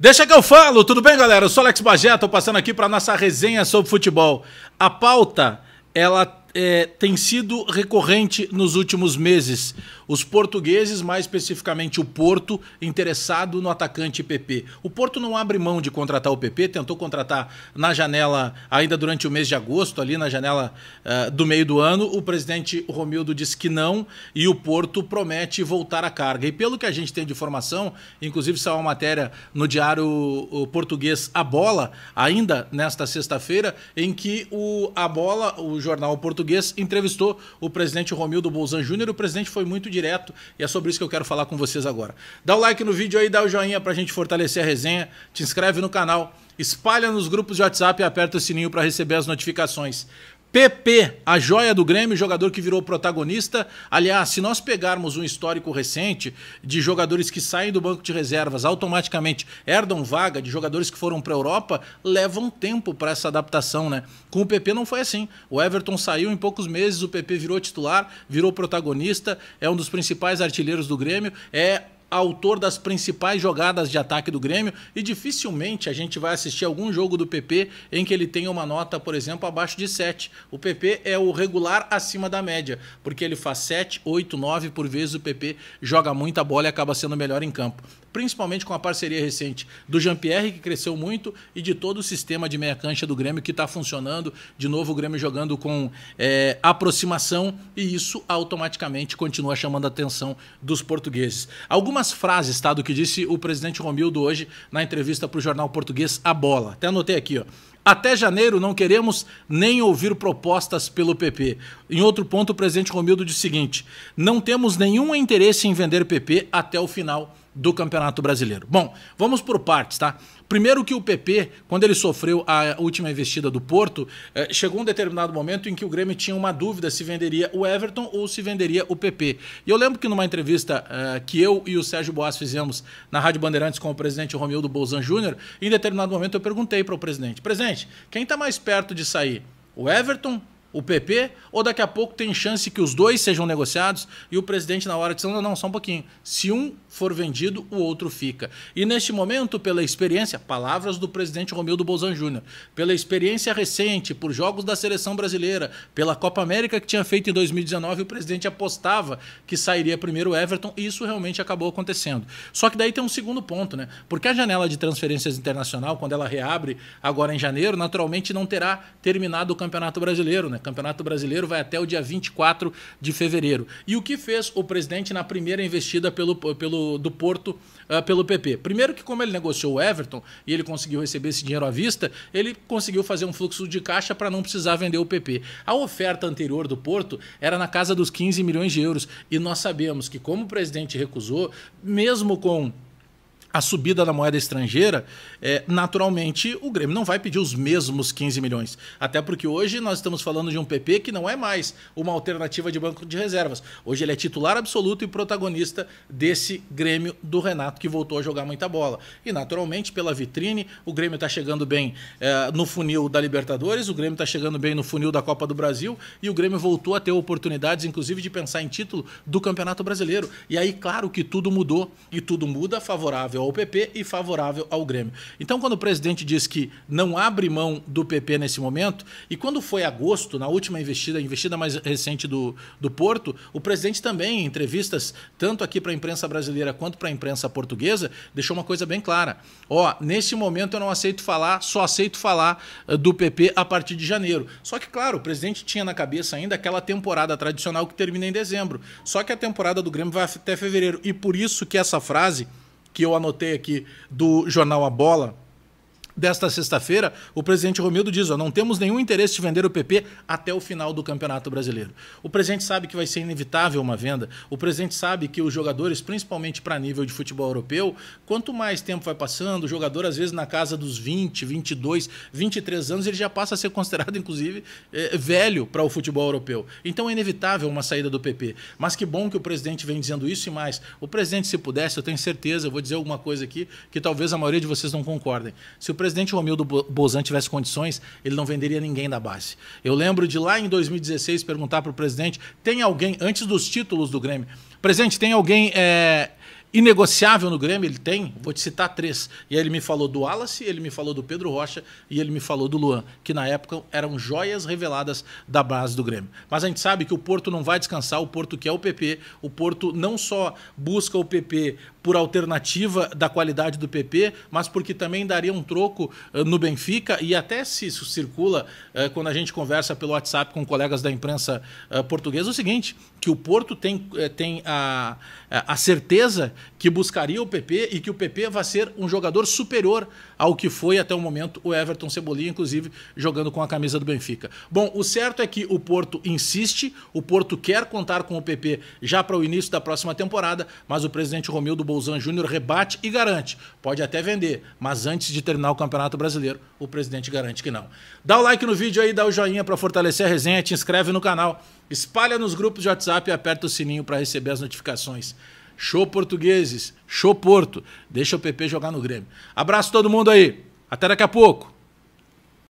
Deixa que eu falo, tudo bem, galera? Eu sou Alex Bagé, tô passando aqui para nossa resenha sobre futebol. A pauta, ela é, tem sido recorrente nos últimos meses. Os portugueses, mais especificamente o Porto, interessado no atacante PP. O Porto não abre mão de contratar o PP, tentou contratar na janela, ainda durante o mês de agosto, ali na janela uh, do meio do ano. O presidente Romildo disse que não e o Porto promete voltar à carga. E pelo que a gente tem de informação, inclusive saiu uma matéria no diário português A Bola, ainda nesta sexta-feira, em que o A Bola, o jornal português, entrevistou o presidente Romildo Bolzan Júnior. O presidente foi muito direto direto e é sobre isso que eu quero falar com vocês agora. Dá o like no vídeo aí, dá o joinha pra gente fortalecer a resenha, te inscreve no canal, espalha nos grupos de WhatsApp e aperta o sininho para receber as notificações. PP, a joia do Grêmio, jogador que virou protagonista. Aliás, se nós pegarmos um histórico recente de jogadores que saem do banco de reservas, automaticamente herdam vaga, de jogadores que foram para a Europa, levam tempo para essa adaptação, né? Com o PP não foi assim. O Everton saiu em poucos meses, o PP virou titular, virou protagonista, é um dos principais artilheiros do Grêmio, é autor das principais jogadas de ataque do Grêmio e dificilmente a gente vai assistir algum jogo do PP em que ele tenha uma nota, por exemplo, abaixo de 7. O PP é o regular acima da média, porque ele faz 7, 8, 9 por vezes o PP joga muita bola e acaba sendo melhor em campo principalmente com a parceria recente do Jean-Pierre, que cresceu muito, e de todo o sistema de meia cancha do Grêmio que está funcionando. De novo, o Grêmio jogando com é, aproximação, e isso automaticamente continua chamando a atenção dos portugueses. Algumas frases tá, do que disse o presidente Romildo hoje na entrevista para o jornal português A Bola. Até anotei aqui, ó. Até janeiro não queremos nem ouvir propostas pelo PP. Em outro ponto, o presidente Romildo diz o seguinte: não temos nenhum interesse em vender PP até o final do Campeonato Brasileiro. Bom, vamos por partes, tá? Primeiro que o PP, quando ele sofreu a última investida do Porto, eh, chegou um determinado momento em que o Grêmio tinha uma dúvida se venderia o Everton ou se venderia o PP. E eu lembro que numa entrevista eh, que eu e o Sérgio Boas fizemos na Rádio Bandeirantes com o presidente Romildo Bolzan Júnior, em determinado momento eu perguntei para o presidente: "Presidente, quem está mais perto de sair? O Everton o PP, ou daqui a pouco tem chance que os dois sejam negociados e o presidente, na hora, diz: não, não, só um pouquinho. Se um for vendido, o outro fica. E neste momento, pela experiência, palavras do presidente Romildo Bolzan Júnior, pela experiência recente, por jogos da seleção brasileira, pela Copa América que tinha feito em 2019, o presidente apostava que sairia primeiro o Everton e isso realmente acabou acontecendo. Só que daí tem um segundo ponto, né? Porque a janela de transferências internacional, quando ela reabre agora em janeiro, naturalmente não terá terminado o Campeonato Brasileiro, né? Campeonato Brasileiro vai até o dia 24 de fevereiro. E o que fez o presidente na primeira investida pelo, pelo, do Porto uh, pelo PP? Primeiro que como ele negociou o Everton e ele conseguiu receber esse dinheiro à vista, ele conseguiu fazer um fluxo de caixa para não precisar vender o PP. A oferta anterior do Porto era na casa dos 15 milhões de euros e nós sabemos que como o presidente recusou, mesmo com a subida da moeda estrangeira, é, naturalmente o Grêmio não vai pedir os mesmos 15 milhões. Até porque hoje nós estamos falando de um PP que não é mais uma alternativa de banco de reservas. Hoje ele é titular absoluto e protagonista desse Grêmio do Renato, que voltou a jogar muita bola. E naturalmente, pela vitrine, o Grêmio está chegando bem é, no funil da Libertadores, o Grêmio está chegando bem no funil da Copa do Brasil e o Grêmio voltou a ter oportunidades, inclusive, de pensar em título do Campeonato Brasileiro. E aí, claro que tudo mudou e tudo muda favorável favorável ao PP e favorável ao Grêmio. Então, quando o presidente diz que não abre mão do PP nesse momento, e quando foi agosto, na última investida, a investida mais recente do, do Porto, o presidente também, em entrevistas, tanto aqui para a imprensa brasileira quanto para a imprensa portuguesa, deixou uma coisa bem clara. Ó, nesse momento eu não aceito falar, só aceito falar eh, do PP a partir de janeiro. Só que, claro, o presidente tinha na cabeça ainda aquela temporada tradicional que termina em dezembro. Só que a temporada do Grêmio vai até fevereiro. E por isso que essa frase que eu anotei aqui do jornal A Bola, desta sexta-feira, o presidente Romildo diz: ó, não temos nenhum interesse de vender o PP até o final do Campeonato Brasileiro. O presidente sabe que vai ser inevitável uma venda, o presidente sabe que os jogadores, principalmente para nível de futebol europeu, quanto mais tempo vai passando, o jogador, às vezes, na casa dos 20, 22, 23 anos, ele já passa a ser considerado, inclusive, eh, velho para o futebol europeu. Então é inevitável uma saída do PP. Mas que bom que o presidente vem dizendo isso e mais. O presidente, se pudesse, eu tenho certeza, eu vou dizer alguma coisa aqui que talvez a maioria de vocês não concordem. Se o presidente presidente Romildo Bozan tivesse condições, ele não venderia ninguém da base. Eu lembro de lá em 2016 perguntar para o presidente: tem alguém, antes dos títulos do Grêmio, presidente, tem alguém. É, inegociável no Grêmio, ele tem, vou te citar três. E aí ele me falou do Wallace, ele me falou do Pedro Rocha e ele me falou do Luan, que na época eram joias reveladas da base do Grêmio. Mas a gente sabe que o Porto não vai descansar, o Porto quer o PP, o Porto não só busca o PP por alternativa da qualidade do PP, mas porque também daria um troco eh, no Benfica e até se isso circula eh, quando a gente conversa pelo WhatsApp com colegas da imprensa eh, portuguesa é o seguinte, que o Porto tem, tem a, a certeza que buscaria o PP e que o PP vai ser um jogador superior ao que foi até o momento o Everton Cebolinha, inclusive jogando com a camisa do Benfica. Bom, o certo é que o Porto insiste, o Porto quer contar com o PP já para o início da próxima temporada, mas o presidente Romildo Bolzan Júnior rebate e garante. Pode até vender, mas antes de terminar o Campeonato Brasileiro, o presidente garante que não. Dá o like no vídeo aí, dá o joinha para fortalecer a resenha, te inscreve no canal, espalha nos grupos de WhatsApp e aperta o sininho para receber as notificações. Show portugueses, show Porto. Deixa o PP jogar no Grêmio. Abraço todo mundo aí. Até daqui a pouco.